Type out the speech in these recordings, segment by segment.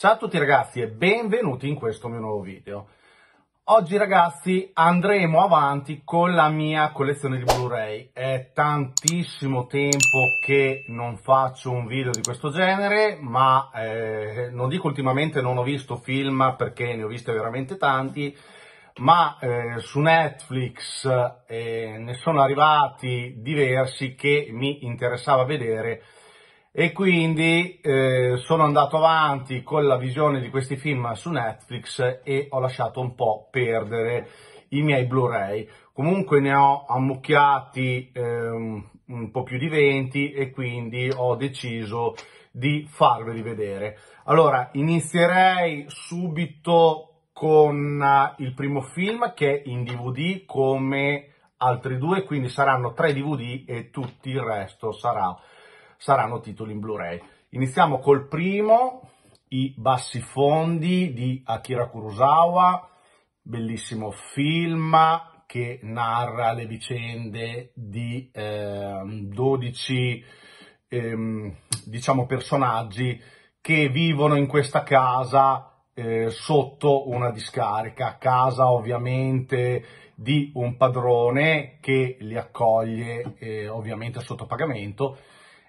Ciao a tutti ragazzi e benvenuti in questo mio nuovo video. Oggi ragazzi andremo avanti con la mia collezione di Blu-ray. È tantissimo tempo che non faccio un video di questo genere, ma eh, non dico ultimamente non ho visto film perché ne ho viste veramente tanti, ma eh, su Netflix eh, ne sono arrivati diversi che mi interessava vedere e quindi eh, sono andato avanti con la visione di questi film su Netflix e ho lasciato un po' perdere i miei Blu-ray. Comunque ne ho ammucchiati ehm, un po' più di 20 e quindi ho deciso di farveli vedere. Allora, inizierei subito con eh, il primo film che è in DVD come altri due, quindi saranno tre DVD e tutto il resto sarà saranno titoli in Blu-ray. Iniziamo col primo, I bassi fondi di Akira Kurosawa, bellissimo film che narra le vicende di eh, 12 ehm, diciamo personaggi che vivono in questa casa eh, sotto una discarica, casa ovviamente di un padrone che li accoglie eh, ovviamente sotto pagamento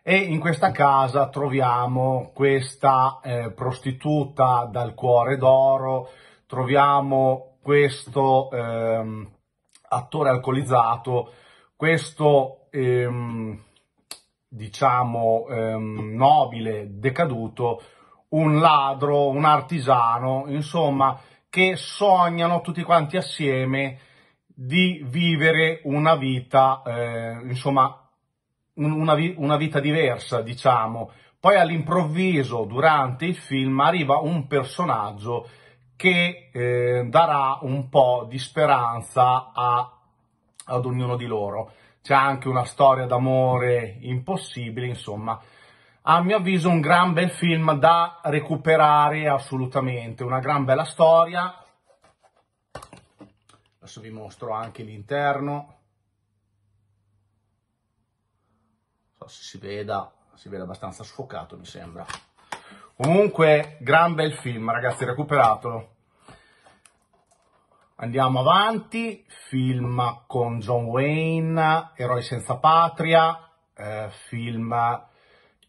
e in questa casa troviamo questa eh, prostituta dal cuore d'oro, troviamo questo ehm, attore alcolizzato, questo ehm, diciamo ehm, nobile decaduto, un ladro, un artigiano, insomma, che sognano tutti quanti assieme di vivere una vita, eh, insomma, una, vi- una vita diversa, diciamo. Poi all'improvviso, durante il film, arriva un personaggio che eh, darà un po' di speranza a, ad ognuno di loro. C'è anche una storia d'amore impossibile, insomma. A mio avviso un gran bel film da recuperare assolutamente, una gran bella storia. Adesso vi mostro anche l'interno. si veda, si veda abbastanza sfocato mi sembra. Comunque, gran bel film, ragazzi, recuperatelo. Andiamo avanti, film con John Wayne, Eroi senza patria, eh, film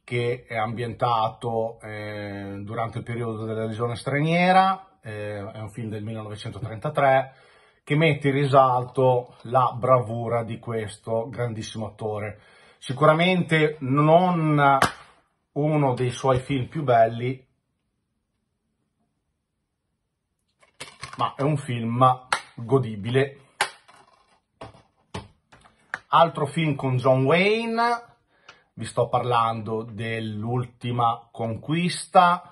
che è ambientato eh, durante il periodo della legione straniera, eh, è un film del 1933, che mette in risalto la bravura di questo grandissimo attore. Sicuramente non uno dei suoi film più belli, ma è un film godibile. Altro film con John Wayne, vi sto parlando dell'ultima conquista,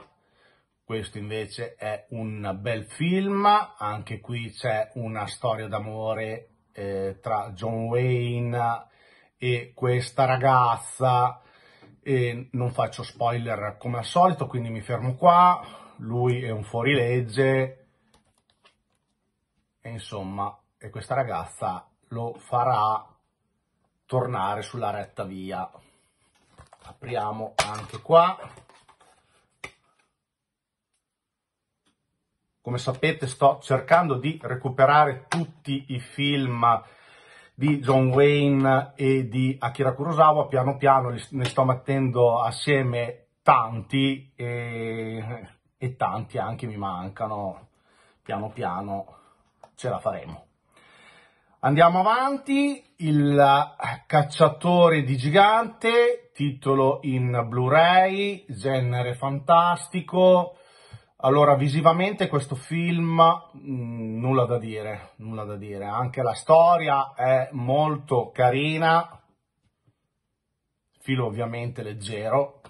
questo invece è un bel film, anche qui c'è una storia d'amore eh, tra John Wayne e questa ragazza, e non faccio spoiler come al solito, quindi mi fermo qua, lui è un fuorilegge, e insomma, e questa ragazza lo farà tornare sulla retta via. Apriamo anche qua. Come sapete sto cercando di recuperare tutti i film di John Wayne e di Akira Kurosawa, piano piano ne sto mettendo assieme tanti e, e tanti anche mi mancano, piano piano ce la faremo. Andiamo avanti, il cacciatore di gigante, titolo in Blu-ray, genere fantastico, allora, visivamente questo film, mh, mm, nulla da dire, nulla da dire. Anche la storia è molto carina, filo ovviamente leggero,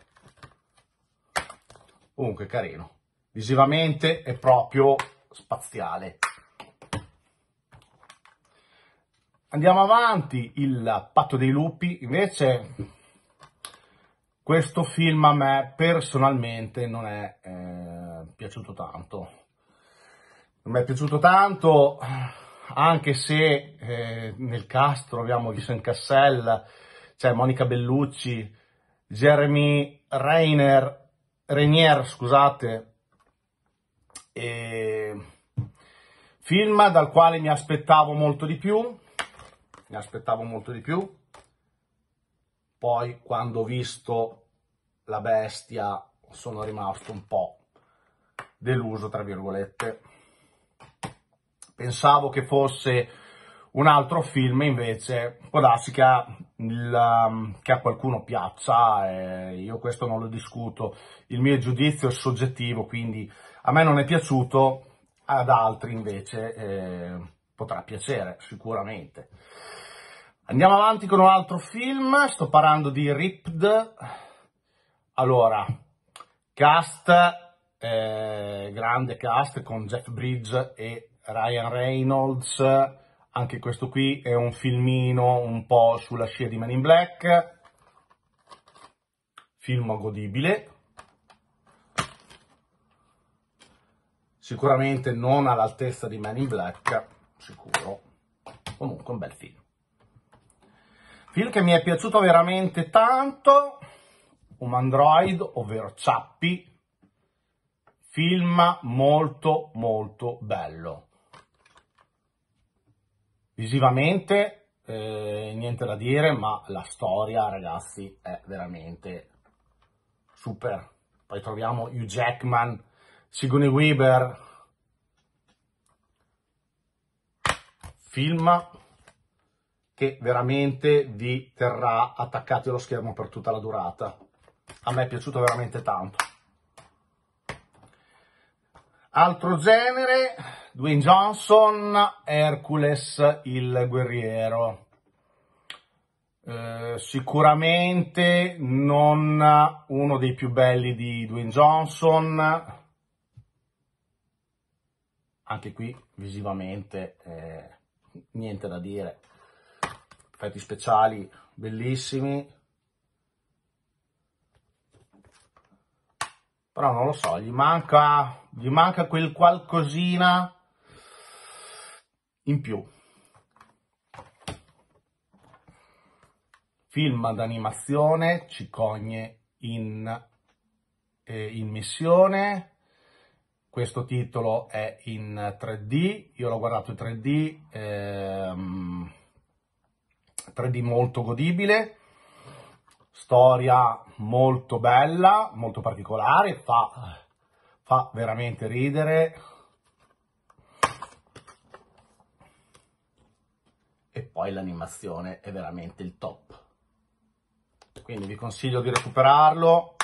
comunque carino. Visivamente è proprio spaziale. Andiamo avanti, il patto dei lupi, invece questo film a me personalmente non è... Eh, piaciuto tanto. Mi è piaciuto tanto anche se eh, nel cast troviamo Jason Cassell, c'è cioè Monica Bellucci, Jeremy Reiner, Renier, scusate, e... film dal quale mi aspettavo molto di più, mi aspettavo molto di più, poi quando ho visto La Bestia sono rimasto un po' deluso, tra virgolette. Pensavo che fosse un altro film, invece può darsi che a, il, um, che a qualcuno piaccia, eh, io questo non lo discuto, il mio giudizio è soggettivo, quindi a me non è piaciuto, ad altri invece eh, potrà piacere sicuramente. Andiamo avanti con un altro film, sto parlando di Ripped. Allora, cast eh, grande cast con Jeff Bridge e Ryan Reynolds, anche questo qui è un filmino un po' sulla scia di Man in Black, film godibile, sicuramente non all'altezza di Man in Black, sicuro, comunque un bel film. Film che mi è piaciuto veramente tanto, un android, ovvero Chappie film molto molto bello. Visivamente eh, niente da dire, ma la storia ragazzi è veramente super. Poi troviamo Hugh Jackman, Sigourney Weaver. Film che veramente vi terrà attaccati allo schermo per tutta la durata. A me è piaciuto veramente tanto. Altro genere, Dwayne Johnson, Hercules il guerriero. Eh, sicuramente non uno dei più belli di Dwayne Johnson, anche qui visivamente eh, niente da dire effetti speciali bellissimi Però non lo so, gli manca, gli manca quel qualcosina in più. Film d'animazione, cicogne in, eh, in missione, questo titolo è in 3D, io l'ho guardato in 3D, ehm, 3D molto godibile, storia molto bella, molto particolare, fa, fa veramente ridere. E poi l'animazione è veramente il top. Quindi vi consiglio di recuperarlo,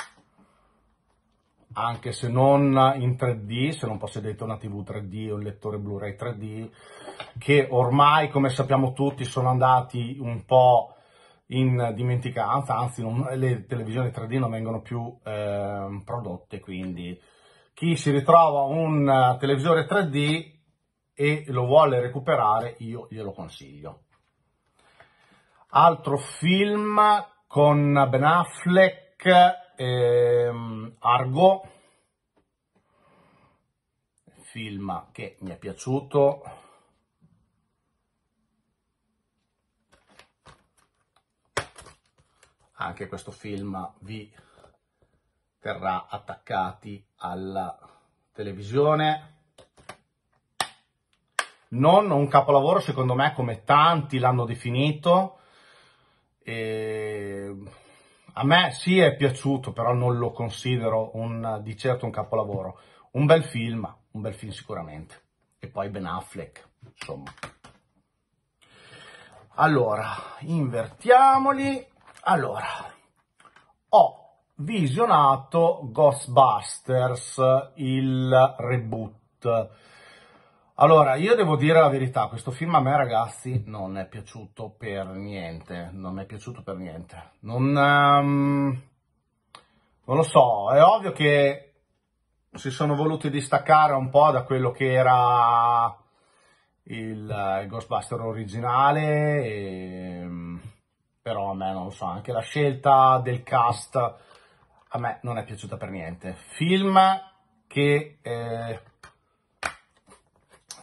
anche se non in 3D, se non possedete una TV 3D o un lettore Blu-ray 3D, che ormai, come sappiamo tutti, sono andati un po' in dimenticanza, anzi non, le televisioni 3D non vengono più eh, prodotte, quindi chi si ritrova un eh, televisore 3D e lo vuole recuperare io glielo consiglio. Altro film con Ben Affleck, ehm, Argo, film che mi è piaciuto, anche questo film vi terrà attaccati alla televisione. Non un capolavoro, secondo me, come tanti l'hanno definito. E a me sì è piaciuto, però non lo considero un, di certo un capolavoro. Un bel film, un bel film sicuramente. E poi Ben Affleck, insomma. Allora, invertiamoli. Allora, ho visionato Ghostbusters, il reboot. Allora, io devo dire la verità, questo film a me ragazzi non è piaciuto per niente, non è piaciuto per niente. Non, um, non lo so, è ovvio che si sono voluti distaccare un po' da quello che era il, eh, il Ghostbuster originale e però a me non lo so, anche la scelta del cast a me non è piaciuta per niente. Film che, eh,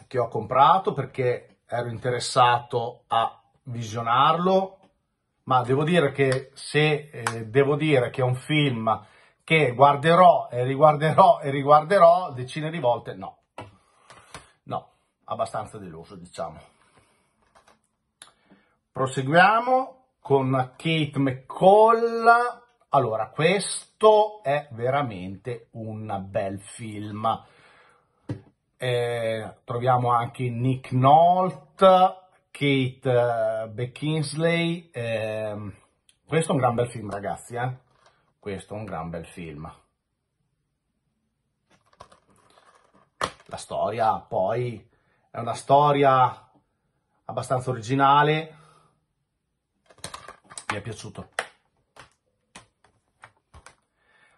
che ho comprato perché ero interessato a visionarlo, ma devo dire che se eh, devo dire che è un film che guarderò e riguarderò e riguarderò decine di volte, no. No, abbastanza deluso, diciamo. Proseguiamo con Kate McCall. Allora, questo è veramente un bel film. Eh, troviamo anche Nick Nolte, Kate eh, Beckinsley. Eh, questo è un gran bel film, ragazzi. Eh? Questo è un gran bel film. La storia poi è una storia abbastanza originale mi è piaciuto.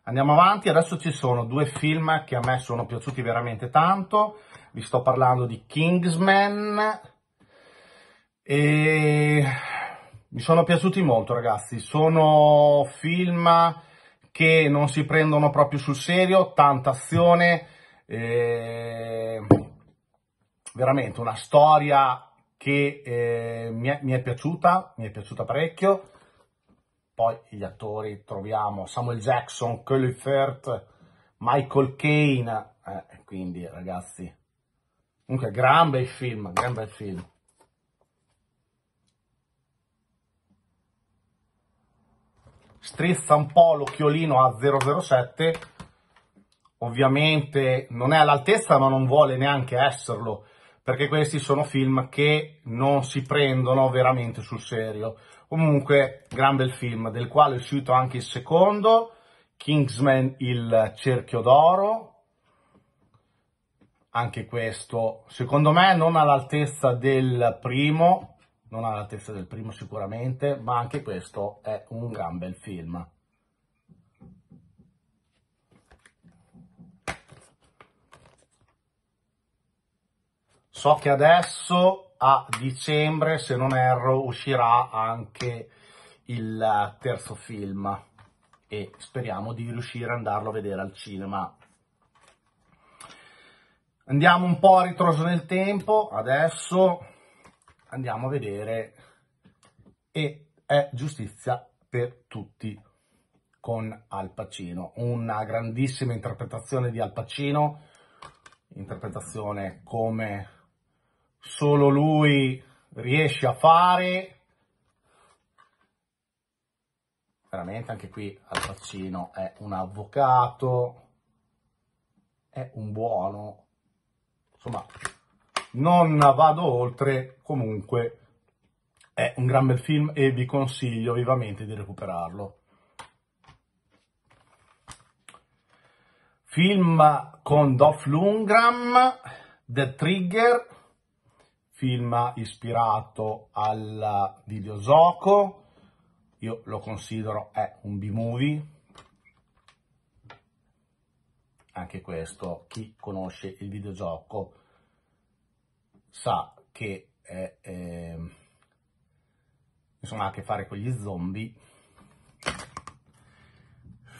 Andiamo avanti, adesso ci sono due film che a me sono piaciuti veramente tanto. Vi sto parlando di Kingsman e mi sono piaciuti molto ragazzi. Sono film che non si prendono proprio sul serio, tanta azione, eh, veramente una storia che eh, mi, è, mi, è, piaciuta, mi è piaciuta parecchio. Poi gli attori troviamo Samuel Jackson, Colin Firth, Michael Kane, eh, quindi ragazzi, comunque gran bel film, gran bel film. Strizza un po' l'occhiolino a 007, ovviamente non è all'altezza ma non vuole neanche esserlo, perché questi sono film che non si prendono veramente sul serio. Comunque, gran bel film, del quale è uscito anche il secondo, Kingsman il cerchio d'oro, anche questo, secondo me, non all'altezza del primo, non all'altezza del primo sicuramente, ma anche questo è un gran bel film. So che adesso a dicembre, se non erro, uscirà anche il terzo film e speriamo di riuscire ad andarlo a vedere al cinema. Andiamo un po' a ritroso nel tempo, adesso andiamo a vedere e è giustizia per tutti con Al Pacino, una grandissima interpretazione di Al Pacino, interpretazione come solo lui riesce a fare. Veramente anche qui Al faccino è un avvocato, è un buono, insomma non vado oltre, comunque è un gran bel film e vi consiglio vivamente di recuperarlo. Film con Dolph Lundgren, The Trigger, film ispirato al videogioco, io lo considero è un B-movie, anche questo, chi conosce il videogioco sa che è, eh, insomma, ha a che fare con gli zombie.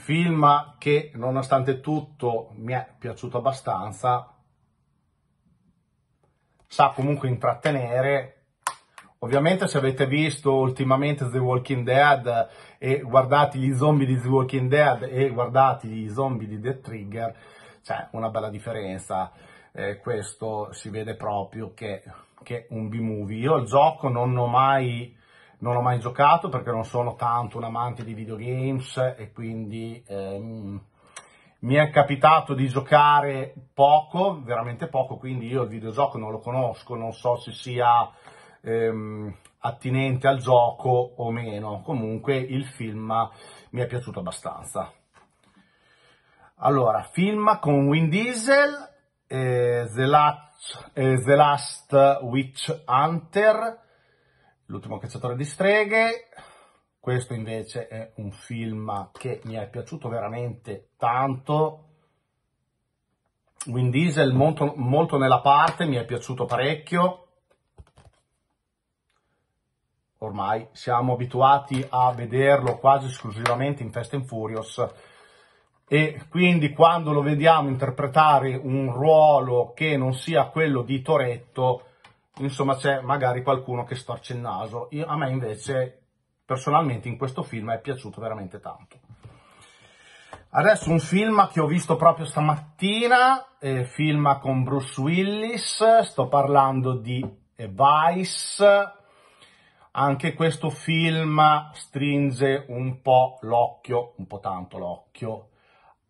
Film che nonostante tutto mi è piaciuto abbastanza, sa comunque intrattenere. Ovviamente se avete visto ultimamente The Walking Dead eh, e guardati gli zombie di The Walking Dead e guardati gli zombie di The Trigger, c'è una bella differenza. Eh, questo si vede proprio che, che un B-movie. Io il gioco non ho, mai, non ho mai giocato perché non sono tanto un amante di videogames e quindi... Ehm, mi è capitato di giocare poco, veramente poco, quindi io il videogioco non lo conosco, non so se sia ehm, attinente al gioco o meno. Comunque il film mi è piaciuto abbastanza. Allora, film con Win Diesel, eh, The, Last, eh, The Last Witch Hunter, l'ultimo cacciatore di streghe, questo invece è un film che mi è piaciuto veramente tanto. Win Diesel molto, molto nella parte, mi è piaciuto parecchio ormai siamo abituati a vederlo quasi esclusivamente in Fast and Furious e quindi quando lo vediamo interpretare un ruolo che non sia quello di Toretto, insomma c'è magari qualcuno che storce il naso. Io, a me invece personalmente in questo film è piaciuto veramente tanto. Adesso un film che ho visto proprio stamattina, eh, film con Bruce Willis, sto parlando di Vice, anche questo film stringe un po' l'occhio, un po' tanto l'occhio,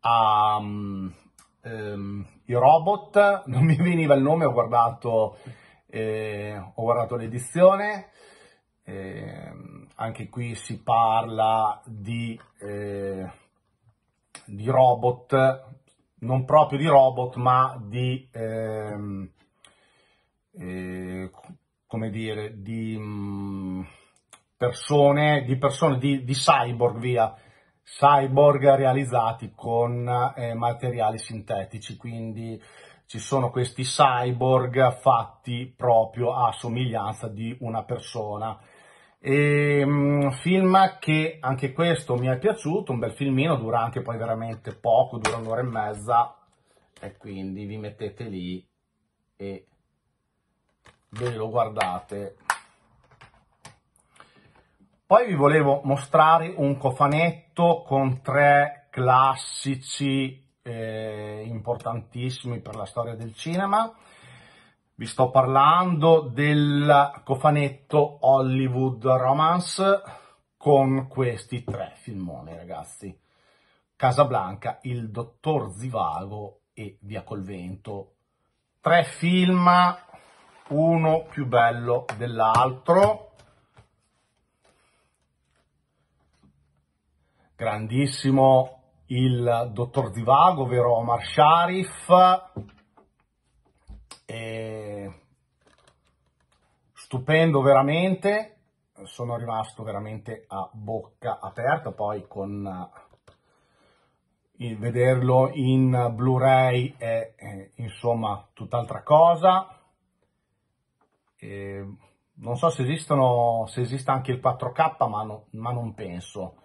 a um, um, i robot, non mi veniva il nome, ho guardato, eh, ho guardato l'edizione, eh, anche qui si parla di, eh, di robot, non proprio di robot, ma di, ehm, eh, come dire, di mm, persone, di, persone di, di cyborg, via, cyborg realizzati con eh, materiali sintetici, quindi ci sono questi cyborg fatti proprio a somiglianza di una persona e, um, film che anche questo mi è piaciuto, un bel filmino, dura anche poi veramente poco, dura un'ora e mezza e quindi vi mettete lì e ve lo guardate. Poi vi volevo mostrare un cofanetto con tre classici eh, importantissimi per la storia del cinema vi sto parlando del cofanetto Hollywood Romance con questi tre filmoni, ragazzi. Casablanca, Il Dottor Zivago e Via col Vento. Tre film, uno più bello dell'altro. Grandissimo il Dottor Zivago, vero Omar Sharif. E stupendo veramente, sono rimasto veramente a bocca aperta, poi con eh, il vederlo in Blu-ray è eh, insomma tutt'altra cosa. E non so se, esistono, se esiste anche il 4K, ma, no, ma non penso.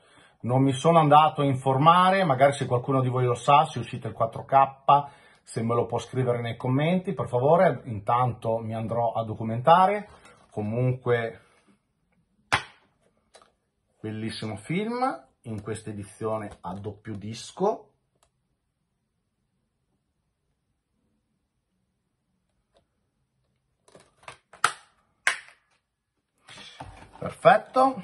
Non mi sono andato a informare, magari se qualcuno di voi lo sa, se uscite il 4K, se me lo può scrivere nei commenti, per favore. Intanto mi andrò a documentare comunque bellissimo film in questa edizione a doppio disco perfetto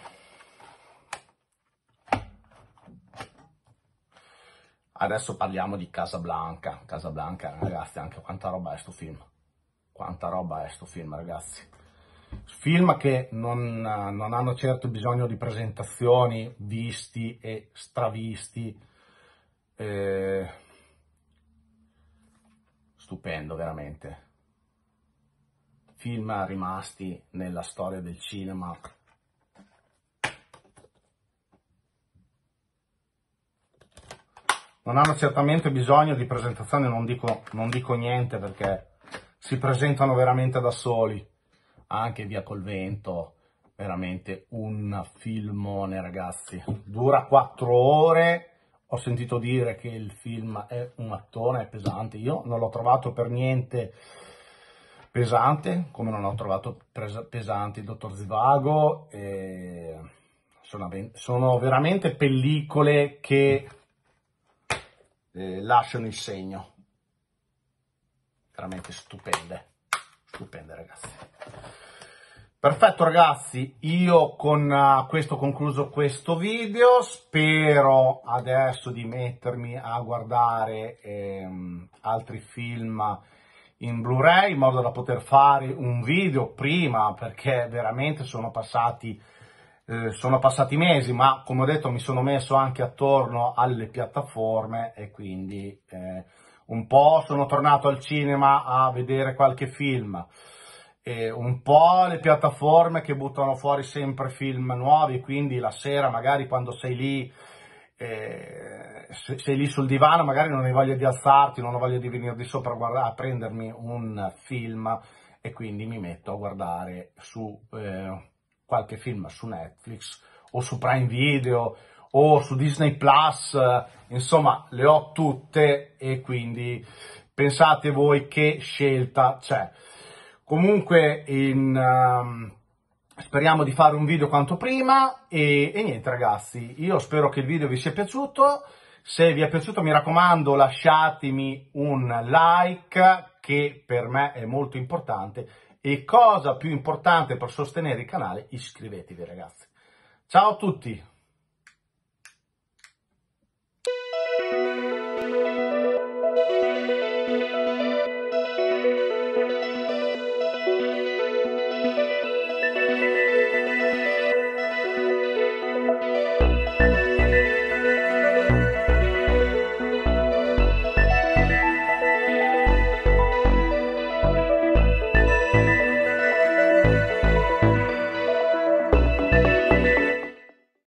adesso parliamo di Casablanca Casablanca ragazzi anche quanta roba è sto film quanta roba è sto film ragazzi Film che non, non hanno certo bisogno di presentazioni, visti e stravisti. Eh, stupendo, veramente. Film rimasti nella storia del cinema non hanno certamente bisogno di presentazioni, non dico, non dico, niente perché si presentano veramente da soli anche Via col vento veramente un filmone ragazzi, dura 4 ore, ho sentito dire che il film è un mattone, è pesante, io non l'ho trovato per niente pesante, come non ho trovato pesante il Dottor Zivago, e sono, sono veramente pellicole che eh, lasciano il segno, veramente stupende stupende ragazzi. Perfetto ragazzi, io con eh, questo concluso questo video, spero adesso di mettermi a guardare ehm, altri film in Blu-ray in modo da poter fare un video prima perché veramente sono passati, eh, sono passati mesi ma come ho detto mi sono messo anche attorno alle piattaforme e quindi... Eh, un po' sono tornato al cinema a vedere qualche film, e un po' le piattaforme che buttano fuori sempre film nuovi, quindi la sera magari quando sei lì, eh, sei lì sul divano, magari non hai voglia di alzarti, non ho voglia di venire di sopra a, guardare, a prendermi un film e quindi mi metto a guardare su eh, qualche film su Netflix o su Prime Video o su Disney Plus, eh, insomma le ho tutte e quindi pensate voi che scelta c'è. Comunque in, um, speriamo di fare un video quanto prima e, e niente ragazzi, io spero che il video vi sia piaciuto. Se vi è piaciuto mi raccomando lasciatemi un like che per me è molto importante e cosa più importante per sostenere il canale iscrivetevi ragazzi. Ciao a tutti!